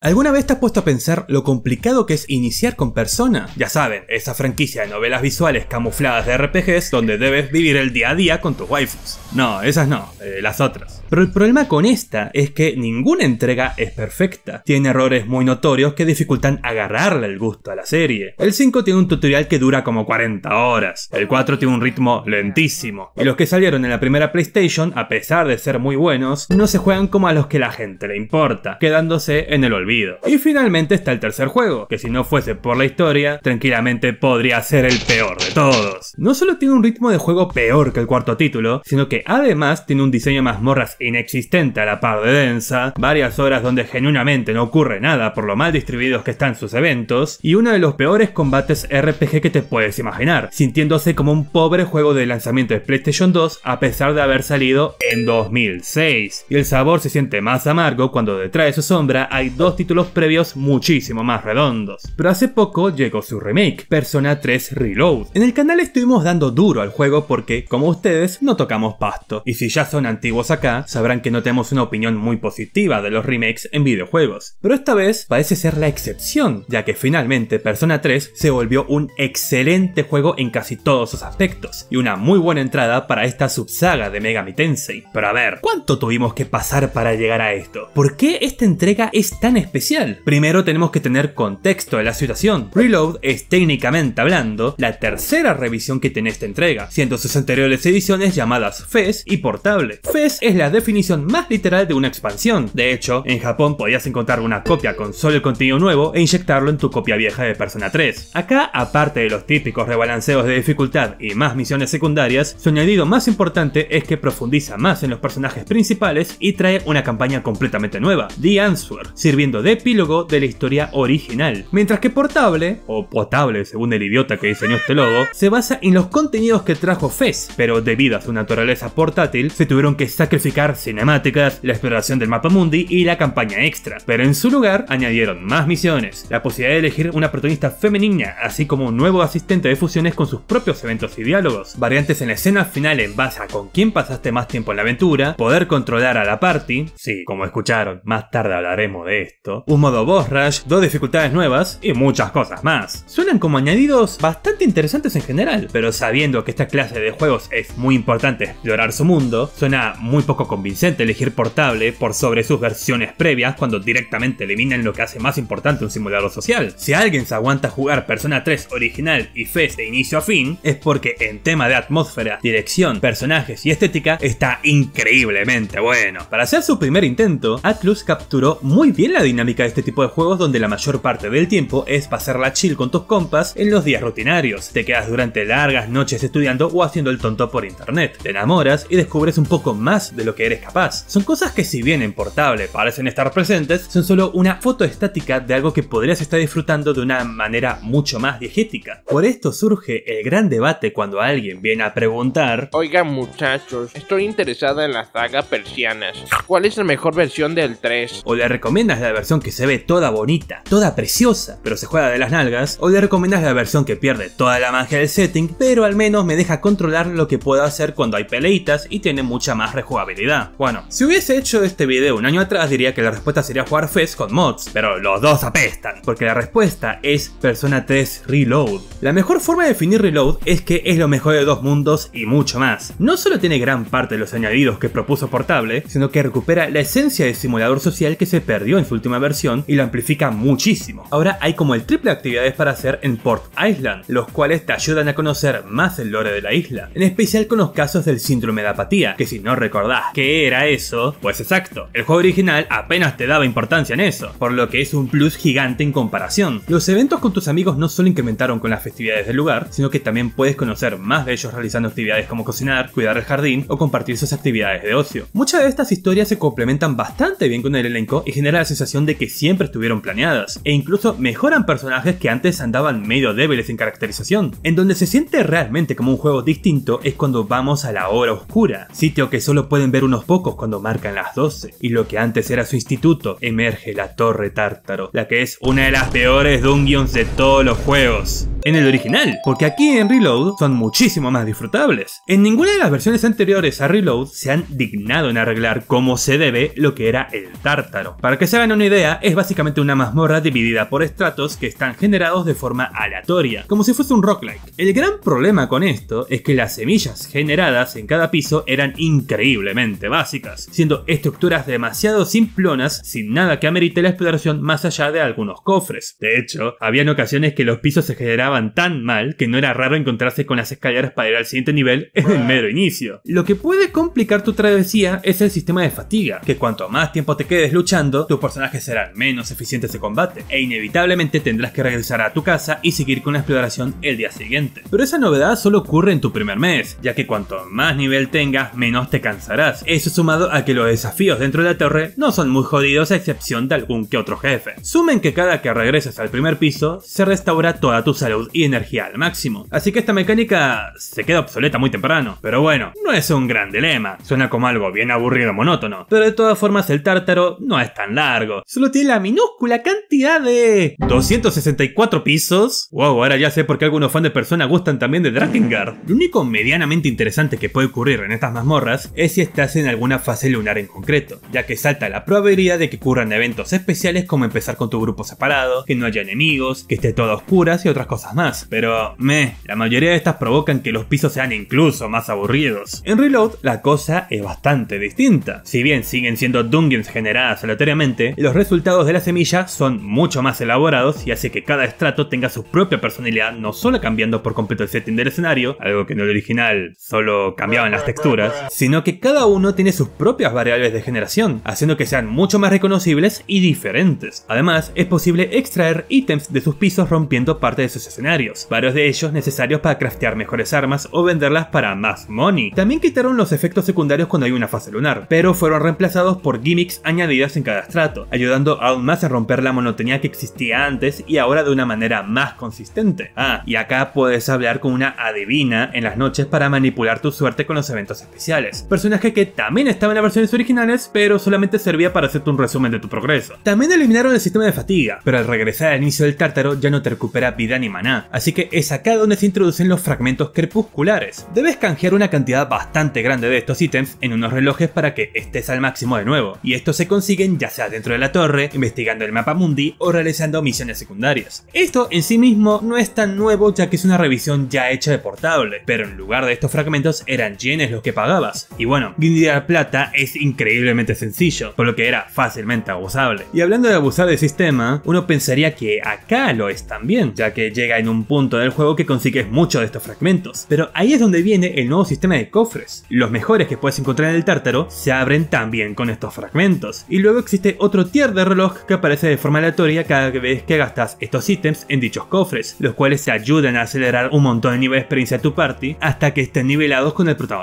¿Alguna vez te has puesto a pensar lo complicado que es iniciar con persona? Ya saben, esa franquicia de novelas visuales camufladas de RPGs donde debes vivir el día a día con tus waifus. No, esas no, eh, las otras. Pero el problema con esta es que ninguna entrega es perfecta. Tiene errores muy notorios que dificultan agarrarle el gusto a la serie. El 5 tiene un tutorial que dura como 40 horas. El 4 tiene un ritmo lentísimo. Y los que salieron en la primera PlayStation, a pesar de ser muy buenos, no se juegan como a los que la gente le importa, quedándose en el olvido. Y finalmente está el tercer juego, que si no fuese por la historia, tranquilamente podría ser el peor de todos. No solo tiene un ritmo de juego peor que el cuarto título, sino que además tiene un diseño de mazmorras inexistente a la par de densa, varias horas donde genuinamente no ocurre nada por lo mal distribuidos que están sus eventos, y uno de los peores combates RPG que te puedes imaginar, sintiéndose como un pobre juego de lanzamiento de PlayStation 2 a pesar de haber salido en 2006. Y el sabor se siente más amargo cuando detrás de su sombra hay dos títulos previos muchísimo más redondos. Pero hace poco llegó su remake, Persona 3 Reload. En el canal estuvimos dando duro al juego porque, como ustedes, no tocamos y si ya son antiguos acá, sabrán que no tenemos una opinión muy positiva de los remakes en videojuegos. Pero esta vez parece ser la excepción, ya que finalmente Persona 3 se volvió un excelente juego en casi todos sus aspectos, y una muy buena entrada para esta subsaga de Mega Tensei. Pero a ver, ¿cuánto tuvimos que pasar para llegar a esto? ¿Por qué esta entrega es tan especial? Primero tenemos que tener contexto de la situación. Reload es técnicamente hablando la tercera revisión que tiene esta entrega, siendo sus anteriores ediciones llamadas Fez y portable. FES es la definición más literal de una expansión. De hecho, en Japón podías encontrar una copia con solo el contenido nuevo e inyectarlo en tu copia vieja de Persona 3. Acá, aparte de los típicos rebalanceos de dificultad y más misiones secundarias, su añadido más importante es que profundiza más en los personajes principales y trae una campaña completamente nueva, The Answer, sirviendo de epílogo de la historia original. Mientras que Portable, o Potable según el idiota que diseñó este logo, se basa en los contenidos que trajo FES, pero debido a su naturaleza portátil, se tuvieron que sacrificar cinemáticas, la exploración del mapa mundi y la campaña extra, pero en su lugar añadieron más misiones, la posibilidad de elegir una protagonista femenina, así como un nuevo asistente de fusiones con sus propios eventos y diálogos, variantes en la escena final en base a con quién pasaste más tiempo en la aventura, poder controlar a la party, sí, como escucharon, más tarde hablaremos de esto, un modo boss rush, dos dificultades nuevas y muchas cosas más. Suenan como añadidos bastante interesantes en general, pero sabiendo que esta clase de juegos es muy importante explorar su mundo, suena muy poco convincente elegir Portable por sobre sus versiones previas cuando directamente eliminan lo que hace más importante un simulador social. Si alguien se aguanta jugar Persona 3 original y Fez de inicio a fin, es porque en tema de atmósfera, dirección, personajes y estética está increíblemente bueno. Para hacer su primer intento, Atlus capturó muy bien la dinámica de este tipo de juegos donde la mayor parte del tiempo es pasarla chill con tus compas en los días rutinarios. Te quedas durante largas noches estudiando o haciendo el tonto por internet. Te enamoras y descubres un poco más de lo que eres capaz. Son cosas que si bien en portable parecen estar presentes, son solo una foto estática de algo que podrías estar disfrutando de una manera mucho más diegética. Por esto surge el gran debate cuando alguien viene a preguntar oiga muchachos, estoy interesada en las saga persianas. ¿Cuál es la mejor versión del 3? O le recomiendas la versión que se ve toda bonita, toda preciosa, pero se juega de las nalgas, o le recomiendas la versión que pierde toda la magia del setting, pero al menos me deja controlar lo que puedo hacer cuando hay peleas y tiene mucha más rejugabilidad. Bueno, si hubiese hecho este video un año atrás diría que la respuesta sería jugar Fest con mods, pero los dos apestan, porque la respuesta es Persona 3 Reload. La mejor forma de definir Reload es que es lo mejor de dos mundos y mucho más. No solo tiene gran parte de los añadidos que propuso Portable, sino que recupera la esencia de simulador social que se perdió en su última versión y lo amplifica muchísimo. Ahora hay como el triple de actividades para hacer en Port Island, los cuales te ayudan a conocer más el lore de la isla, en especial con los casos del síndrome Medapatía, que si no recordás qué era eso, pues exacto, el juego original apenas te daba importancia en eso, por lo que es un plus gigante en comparación. Los eventos con tus amigos no solo incrementaron con las festividades del lugar, sino que también puedes conocer más de ellos realizando actividades como cocinar, cuidar el jardín o compartir sus actividades de ocio. Muchas de estas historias se complementan bastante bien con el elenco y genera la sensación de que siempre estuvieron planeadas, e incluso mejoran personajes que antes andaban medio débiles en caracterización. En donde se siente realmente como un juego distinto es cuando vamos a la hora oscura, sitio que solo pueden ver unos pocos cuando marcan las 12, y lo que antes era su instituto, emerge la Torre Tártaro, la que es una de las peores dungeons de todos los juegos. En el original, porque aquí en Reload son muchísimo más disfrutables. En ninguna de las versiones anteriores a Reload se han dignado en arreglar cómo se debe lo que era el Tártaro. Para que se hagan una idea, es básicamente una mazmorra dividida por estratos que están generados de forma aleatoria, como si fuese un rock-like. El gran problema con esto es que las semillas generadas en cada cada piso eran increíblemente básicas, siendo estructuras demasiado simplonas sin nada que amerite la exploración más allá de algunos cofres. De hecho, habían ocasiones que los pisos se generaban tan mal que no era raro encontrarse con las escaleras para ir al siguiente nivel en el mero inicio. Lo que puede complicar tu travesía es el sistema de fatiga, que cuanto más tiempo te quedes luchando, tus personajes serán menos eficientes de combate, e inevitablemente tendrás que regresar a tu casa y seguir con la exploración el día siguiente. Pero esa novedad solo ocurre en tu primer mes, ya que cuanto más nivel tengas, menos te cansarás. Eso sumado a que los desafíos dentro de la torre no son muy jodidos a excepción de algún que otro jefe. Sumen que cada que regresas al primer piso, se restaura toda tu salud y energía al máximo. Así que esta mecánica se queda obsoleta muy temprano. Pero bueno, no es un gran dilema. Suena como algo bien aburrido monótono. Pero de todas formas el tártaro no es tan largo. Solo tiene la minúscula cantidad de... 264 pisos. Wow, ahora ya sé por qué algunos fans de Persona gustan también de Drakengard. Lo único medianamente interesante que puede ocurrir en estas mazmorras es si estás en alguna fase lunar en concreto, ya que salta la probabilidad de que ocurran eventos especiales como empezar con tu grupo separado, que no haya enemigos, que esté todo a oscuras y otras cosas más. Pero, meh, la mayoría de estas provocan que los pisos sean incluso más aburridos. En Reload la cosa es bastante distinta. Si bien siguen siendo dungeons generadas aleatoriamente, los resultados de la semilla son mucho más elaborados y hace que cada estrato tenga su propia personalidad, no solo cambiando por completo el setting del escenario, algo que en el original solo cambiaba las texturas, sino que cada uno tiene sus propias variables de generación, haciendo que sean mucho más reconocibles y diferentes. Además, es posible extraer ítems de sus pisos rompiendo parte de sus escenarios, varios de ellos necesarios para craftear mejores armas o venderlas para más money. También quitaron los efectos secundarios cuando hay una fase lunar, pero fueron reemplazados por gimmicks añadidas en cada estrato, ayudando aún más a romper la monotonía que existía antes y ahora de una manera más consistente. Ah, y acá puedes hablar con una adivina en las noches para manipular tu suerte con los eventos especiales. Personaje que también estaba en las versiones originales, pero solamente servía para hacerte un resumen de tu progreso. También eliminaron el sistema de fatiga, pero al regresar al inicio del tártaro ya no te recupera vida ni maná, así que es acá donde se introducen los fragmentos crepusculares. Debes canjear una cantidad bastante grande de estos ítems en unos relojes para que estés al máximo de nuevo, y estos se consiguen ya sea dentro de la torre, investigando el mapa mundi o realizando misiones secundarias. Esto en sí mismo no es tan nuevo ya que es una revisión ya hecha de portable, pero en lugar de estos fragmentos eran es lo que pagabas. Y bueno, guindar plata es increíblemente sencillo, por lo que era fácilmente abusable. Y hablando de abusar del sistema, uno pensaría que acá lo es también, ya que llega en un punto del juego que consigues muchos de estos fragmentos. Pero ahí es donde viene el nuevo sistema de cofres. Los mejores que puedes encontrar en el tártaro se abren también con estos fragmentos. Y luego existe otro tier de reloj que aparece de forma aleatoria cada vez que gastas estos ítems en dichos cofres, los cuales te ayudan a acelerar un montón de nivel de experiencia a tu party hasta que estén nivelados con el protagonista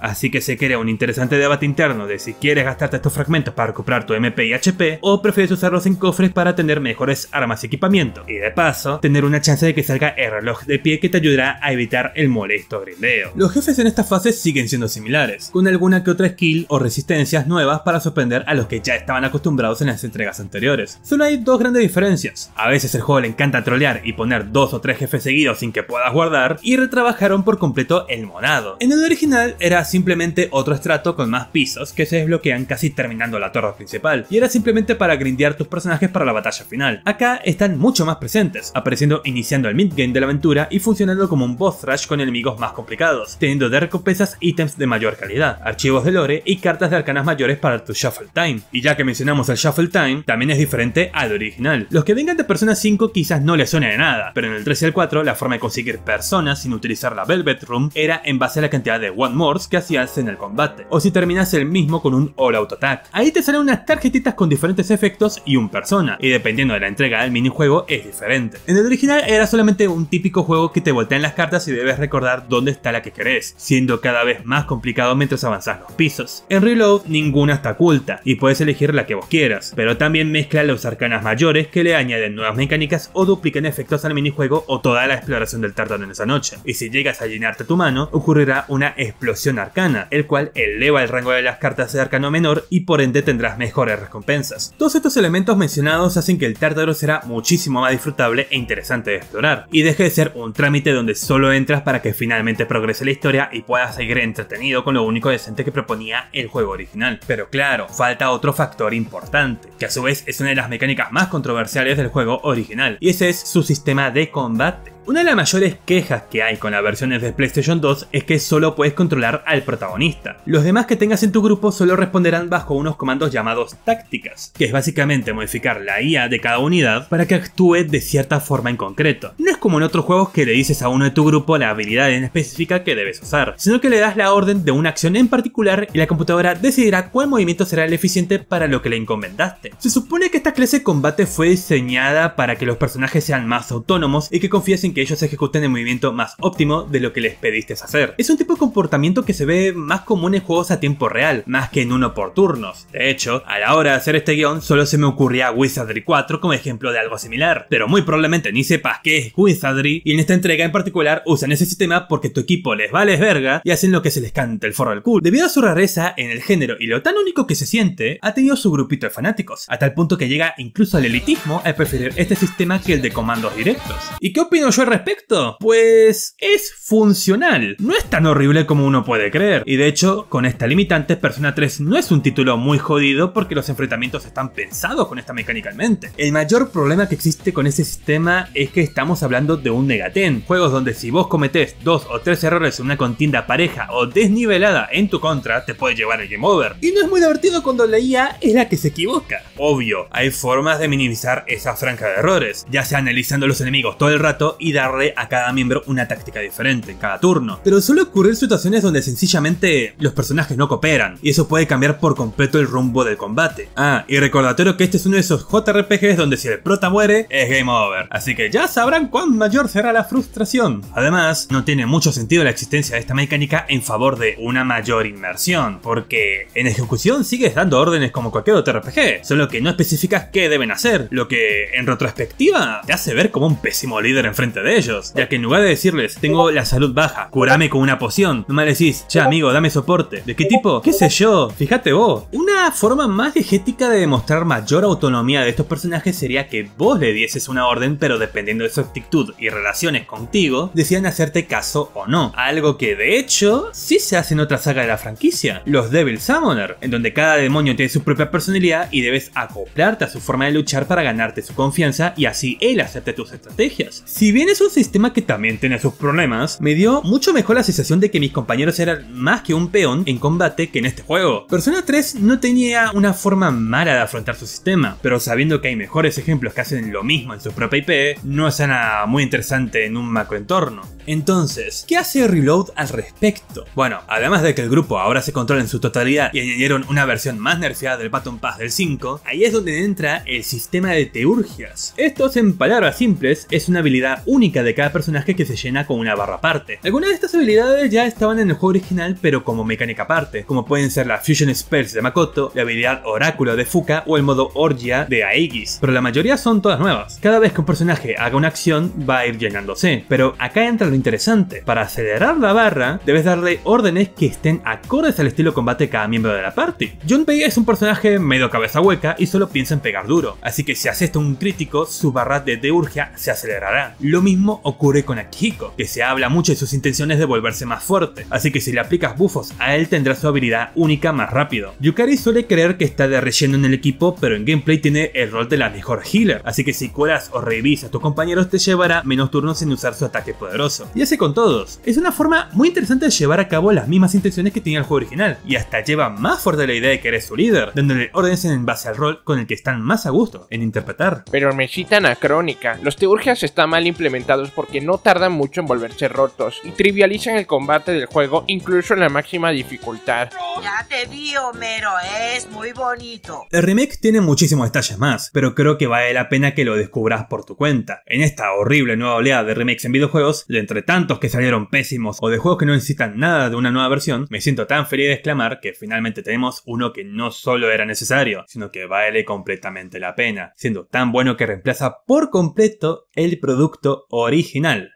así que se crea un interesante debate interno de si quieres gastarte estos fragmentos para recuperar tu MP y HP o prefieres usarlos en cofres para tener mejores armas y equipamiento, y de paso, tener una chance de que salga el reloj de pie que te ayudará a evitar el molesto grindeo. Los jefes en esta fase siguen siendo similares, con alguna que otra skill o resistencias nuevas para sorprender a los que ya estaban acostumbrados en las entregas anteriores. Solo hay dos grandes diferencias, a veces el juego le encanta trolear y poner dos o tres jefes seguidos sin que puedas guardar, y retrabajaron por completo el monado. En el original era simplemente otro estrato con más pisos que se desbloquean casi terminando la torre principal, y era simplemente para grindear tus personajes para la batalla final. Acá están mucho más presentes, apareciendo iniciando el mid-game de la aventura y funcionando como un boss rush con enemigos más complicados, teniendo de recompensas ítems de mayor calidad, archivos de lore y cartas de arcanas mayores para tu Shuffle Time. Y ya que mencionamos el Shuffle Time, también es diferente al original. Los que vengan de Persona 5 quizás no les suene de nada, pero en el 3 y el 4 la forma de conseguir personas sin utilizar la Velvet Room era en base a la cantidad de One Morse que hacías en el combate, o si terminas el mismo con un All Out Attack. Ahí te salen unas tarjetitas con diferentes efectos y un persona, y dependiendo de la entrega del minijuego es diferente. En el original era solamente un típico juego que te voltean las cartas y debes recordar dónde está la que querés, siendo cada vez más complicado mientras avanzas los pisos. En Reload ninguna está oculta, y puedes elegir la que vos quieras, pero también mezcla los arcanas mayores que le añaden nuevas mecánicas o duplican efectos al minijuego o toda la exploración del tartan en esa noche. Y si llegas a llenarte tu mano, ocurrirá una Explosión Arcana, el cual eleva el rango de las cartas de Arcano menor y por ende tendrás mejores recompensas. Todos estos elementos mencionados hacen que el Tártaro será muchísimo más disfrutable e interesante de explorar, y deje de ser un trámite donde solo entras para que finalmente progrese la historia y puedas seguir entretenido con lo único decente que proponía el juego original. Pero claro, falta otro factor importante, que a su vez es una de las mecánicas más controversiales del juego original, y ese es su sistema de combate. Una de las mayores quejas que hay con las versiones de PlayStation 2 es que solo puedes controlar al protagonista. Los demás que tengas en tu grupo solo responderán bajo unos comandos llamados tácticas, que es básicamente modificar la IA de cada unidad para que actúe de cierta forma en concreto. No es como en otros juegos que le dices a uno de tu grupo la habilidad en específica que debes usar, sino que le das la orden de una acción en particular y la computadora decidirá cuál movimiento será el eficiente para lo que le encomendaste. Se supone que esta clase de combate fue diseñada para que los personajes sean más autónomos y que confíes que ellos ejecuten el movimiento más óptimo de lo que les pediste hacer. Es un tipo de comportamiento que se ve más común en juegos a tiempo real, más que en uno por turnos. De hecho, a la hora de hacer este guión solo se me ocurría Wizardry 4 como ejemplo de algo similar, pero muy probablemente ni sepas qué es Wizardry y en esta entrega en particular usan ese sistema porque tu equipo les vale verga y hacen lo que se les canta el forro al culo. Debido a su rareza en el género y lo tan único que se siente, ha tenido su grupito de fanáticos, a tal punto que llega incluso al elitismo al preferir este sistema que el de comandos directos. ¿Y qué opino yo respecto? Pues es funcional, no es tan horrible como uno puede creer. Y de hecho, con esta limitante, Persona 3 no es un título muy jodido porque los enfrentamientos están pensados con esta mecánica mente. El mayor problema que existe con ese sistema es que estamos hablando de un negaten, juegos donde si vos cometés dos o tres errores en una contienda pareja o desnivelada en tu contra, te puede llevar el game over. Y no es muy divertido cuando la IA es la que se equivoca. Obvio, hay formas de minimizar esa franja de errores, ya sea analizando los enemigos todo el rato y darle a cada miembro una táctica diferente en cada turno. Pero suele ocurrir situaciones donde sencillamente los personajes no cooperan, y eso puede cambiar por completo el rumbo del combate. Ah, y recordatorio que este es uno de esos JRPGs donde si el prota muere, es game over. Así que ya sabrán cuán mayor será la frustración. Además, no tiene mucho sentido la existencia de esta mecánica en favor de una mayor inmersión, porque en ejecución sigues dando órdenes como cualquier otro RPG, solo que no especificas qué deben hacer, lo que en retrospectiva te hace ver como un pésimo líder enfrente de ellos, ya que en lugar de decirles, tengo la salud baja, curame con una poción, nomás decís, ya amigo, dame soporte. ¿De qué tipo? ¿Qué sé yo? Fíjate vos. Una forma más diegética de demostrar mayor autonomía de estos personajes sería que vos le dieses una orden, pero dependiendo de su actitud y relaciones contigo, decían hacerte caso o no. Algo que de hecho sí se hace en otra saga de la franquicia, los Devil Summoner, en donde cada demonio tiene su propia personalidad y debes acoplarte a su forma de luchar para ganarte su confianza y así él acepte tus estrategias. Si bien es un sistema que también tiene sus problemas, me dio mucho mejor la sensación de que mis compañeros eran más que un peón en combate que en este juego. Persona 3 no tenía una forma mala de afrontar su sistema, pero sabiendo que hay mejores ejemplos que hacen lo mismo en su propia IP, no es nada muy interesante en un macro entorno. Entonces, ¿qué hace Reload al respecto? Bueno, además de que el grupo ahora se controla en su totalidad y añadieron una versión más nerfeada del Baton Pass del 5, ahí es donde entra el sistema de teurgias. Estos, en palabras simples, es una habilidad única de cada personaje que se llena con una barra aparte. Algunas de estas habilidades ya estaban en el juego original pero como mecánica aparte, como pueden ser la Fusion Spells de Makoto, la habilidad Oráculo de Fuka o el modo Orgia de Aegis, pero la mayoría son todas nuevas. Cada vez que un personaje haga una acción va a ir llenándose, pero acá entra lo interesante. Para acelerar la barra, debes darle órdenes que estén acordes al estilo combate de cada miembro de la party. Junpei es un personaje medio cabeza hueca y solo piensa en pegar duro, así que si haces un crítico, su barra de deurgia se acelerará mismo ocurre con Akiko, que se habla mucho de sus intenciones de volverse más fuerte, así que si le aplicas bufos a él tendrá su habilidad única más rápido. Yukari suele creer que está de relleno en el equipo, pero en gameplay tiene el rol de la mejor healer, así que si curas o revisas a tus compañeros te llevará menos turnos en usar su ataque poderoso. Y hace con todos. Es una forma muy interesante de llevar a cabo las mismas intenciones que tenía el juego original, y hasta lleva más fuerte la idea de que eres su líder, dándole órdenes en base al rol con el que están más a gusto en interpretar. Pero me citan a Crónica, los teurgias están mal implementados porque no tardan mucho en volverse rotos y trivializan el combate del juego incluso en la máxima dificultad. Ya te vi, Homero, es muy bonito. El remake tiene muchísimos detalles más, pero creo que vale la pena que lo descubras por tu cuenta. En esta horrible nueva oleada de remakes en videojuegos, de entre tantos que salieron pésimos o de juegos que no necesitan nada de una nueva versión, me siento tan feliz de exclamar que finalmente tenemos uno que no solo era necesario, sino que vale completamente la pena, siendo tan bueno que reemplaza por completo el producto original.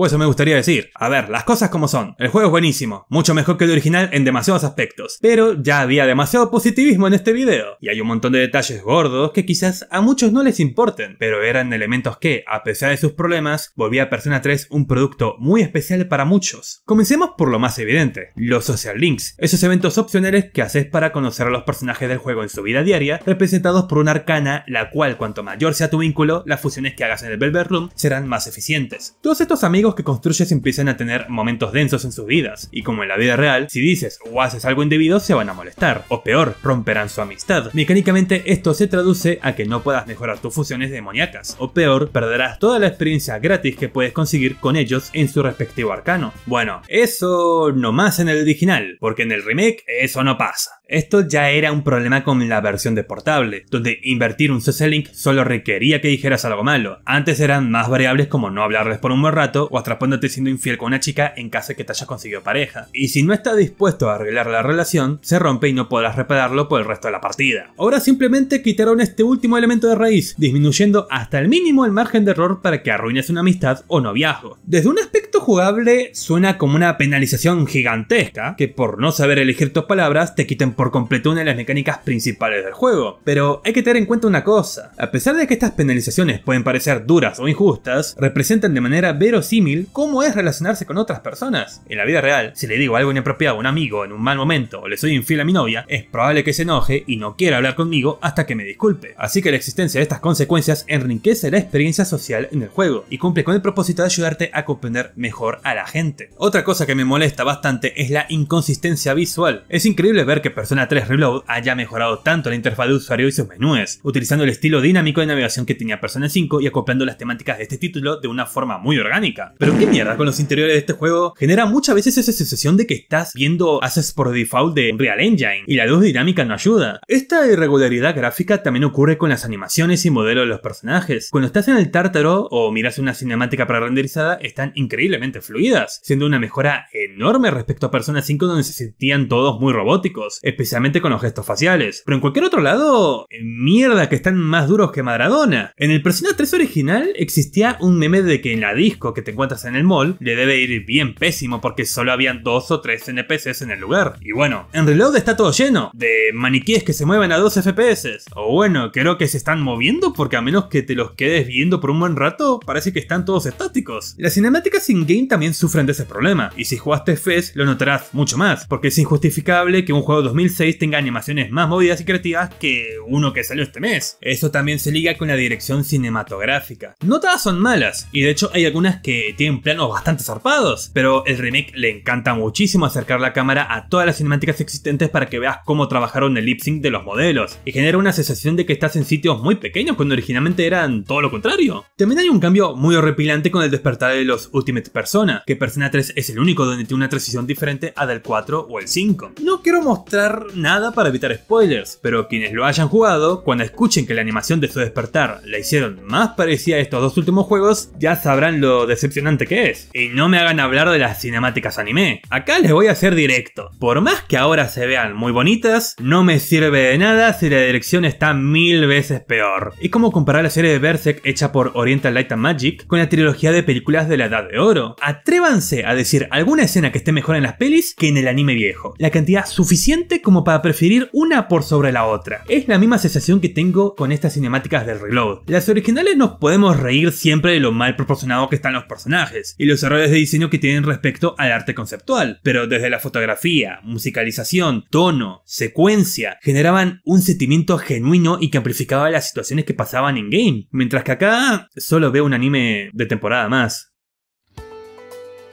O eso me gustaría decir. A ver, las cosas como son. El juego es buenísimo, mucho mejor que el original en demasiados aspectos, pero ya había demasiado positivismo en este video, y hay un montón de detalles gordos que quizás a muchos no les importen, pero eran elementos que, a pesar de sus problemas, volvía a Persona 3 un producto muy especial para muchos. Comencemos por lo más evidente, los social links, esos eventos opcionales que haces para conocer a los personajes del juego en su vida diaria, representados por una arcana, la cual cuanto mayor sea tu vínculo, las fusiones que hagas en el Velvet Room serán más eficientes. Todos estos amigos que construyes empiezan a tener momentos densos en sus vidas, y como en la vida real, si dices o haces algo indebido se van a molestar, o peor, romperán su amistad. Mecánicamente esto se traduce a que no puedas mejorar tus fusiones demoníacas, o peor, perderás toda la experiencia gratis que puedes conseguir con ellos en su respectivo arcano. Bueno, eso no más en el original, porque en el remake eso no pasa. Esto ya era un problema con la versión de portable, donde invertir un CC-Link solo requería que dijeras algo malo. Antes eran más variables como no hablarles por un buen rato o atrapándote siendo infiel con una chica en caso de que te hayas conseguido pareja. Y si no estás dispuesto a arreglar la relación, se rompe y no podrás repararlo por el resto de la partida. Ahora simplemente quitaron este último elemento de raíz, disminuyendo hasta el mínimo el margen de error para que arruines una amistad o noviazgo. Desde un aspecto jugable suena como una penalización gigantesca, que por no saber elegir tus palabras te quiten por completo una de las mecánicas principales del juego. Pero hay que tener en cuenta una cosa, a pesar de que estas penalizaciones pueden parecer duras o injustas, representan de manera verosímil cómo es relacionarse con otras personas. En la vida real, si le digo algo inapropiado a un amigo en un mal momento o le soy infiel a mi novia, es probable que se enoje y no quiera hablar conmigo hasta que me disculpe. Así que la existencia de estas consecuencias enriquece la experiencia social en el juego y cumple con el propósito de ayudarte a comprender mejor a la gente. Otra cosa que me molesta bastante es la inconsistencia visual. Es increíble ver que Persona 3 Reload haya mejorado tanto la interfaz de usuario y sus menúes utilizando el estilo dinámico de navegación que tenía Persona 5 y acoplando las temáticas de este título de una forma muy orgánica. Pero qué mierda con los interiores de este juego, genera muchas veces esa sensación de que estás viendo haces por default de Unreal Engine y la luz dinámica no ayuda. Esta irregularidad gráfica también ocurre con las animaciones y modelos de los personajes. Cuando estás en el tártaro o miras una cinemática renderizada están increíblemente fluidas, siendo una mejora enorme respecto a Persona 5 donde se sentían todos muy robóticos, especialmente con los gestos faciales. Pero en cualquier otro lado, eh, mierda que están más duros que Madradona. En el Persona 3 original existía un meme de que en la disco que te encuentras en el mall le debe ir bien pésimo porque solo habían dos o tres NPCs en el lugar. Y bueno, en Reload está todo lleno de maniquíes que se mueven a 2 FPS. O bueno, creo que se están moviendo porque a menos que te los quedes viendo por un buen rato, parece que están todos estáticos. Las cinemáticas in-game también sufren de ese problema, y si jugaste FES lo notarás mucho más, porque es injustificable que un juego 2006 tenga animaciones más movidas y creativas que uno que salió este mes. Eso también se liga con la dirección cinematográfica. No todas son malas, y de hecho hay algunas que tienen planos bastante zarpados, pero el remake le encanta muchísimo acercar la cámara a todas las cinemáticas existentes para que veas cómo trabajaron el lip sync de los modelos, y genera una sensación de que estás en sitios muy pequeños cuando originalmente eran todo lo contrario. También hay un cambio muy horripilante con el despertar de los Ultimate Persona, que Persona 3 es el único donde tiene una transición diferente a del 4 o el 5. No quiero mostrar nada para evitar spoilers, pero quienes lo hayan jugado, cuando escuchen que la animación de su despertar la hicieron más parecida a estos dos últimos juegos, ya sabrán lo decepcionante que es. Y no me hagan hablar de las cinemáticas anime. Acá les voy a hacer directo. Por más que ahora se vean muy bonitas, no me sirve de nada si la dirección está mil veces peor. Es como comparar la serie de Berserk hecha por Oriental Light and Magic con la trilogía de películas de la Edad de Oro atrévanse a decir alguna escena que esté mejor en las pelis que en el anime viejo. La cantidad suficiente como para preferir una por sobre la otra. Es la misma sensación que tengo con estas cinemáticas del reload. Las originales nos podemos reír siempre de lo mal proporcionado que están los personajes y los errores de diseño que tienen respecto al arte conceptual, pero desde la fotografía, musicalización, tono, secuencia, generaban un sentimiento genuino y que amplificaba las situaciones que pasaban en game, mientras que acá solo veo un anime de temporada más.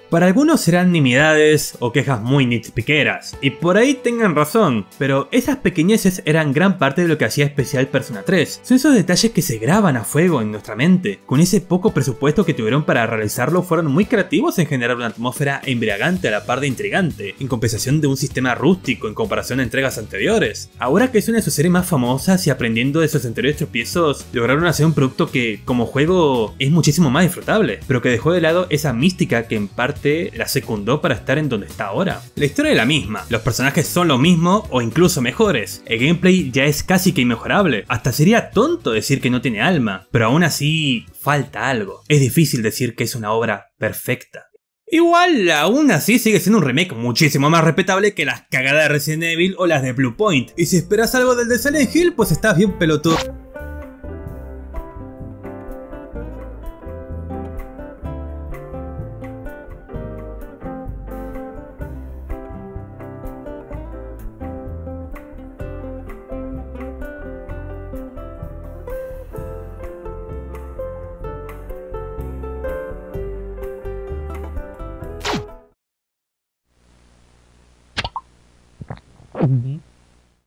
Para algunos serán nimiedades o quejas muy nitpiqueras, y por ahí tengan razón, pero esas pequeñeces eran gran parte de lo que hacía especial Persona 3. Son esos detalles que se graban a fuego en nuestra mente. Con ese poco presupuesto que tuvieron para realizarlo, fueron muy creativos en generar una atmósfera embriagante a la par de intrigante, en compensación de un sistema rústico en comparación a entregas anteriores. Ahora que es una de sus series más famosas y aprendiendo de sus anteriores tropiezos, lograron hacer un producto que, como juego, es muchísimo más disfrutable, pero que dejó de lado esa mística que en parte la secundó para estar en donde está ahora. La historia es la misma, los personajes son lo mismo o incluso mejores, el gameplay ya es casi que inmejorable, hasta sería tonto decir que no tiene alma, pero aún así falta algo. Es difícil decir que es una obra perfecta. Igual, aún así sigue siendo un remake muchísimo más respetable que las cagadas de Resident Evil o las de Blue Point. Y si esperas algo del de Silent Hill, pues estás bien pelotudo.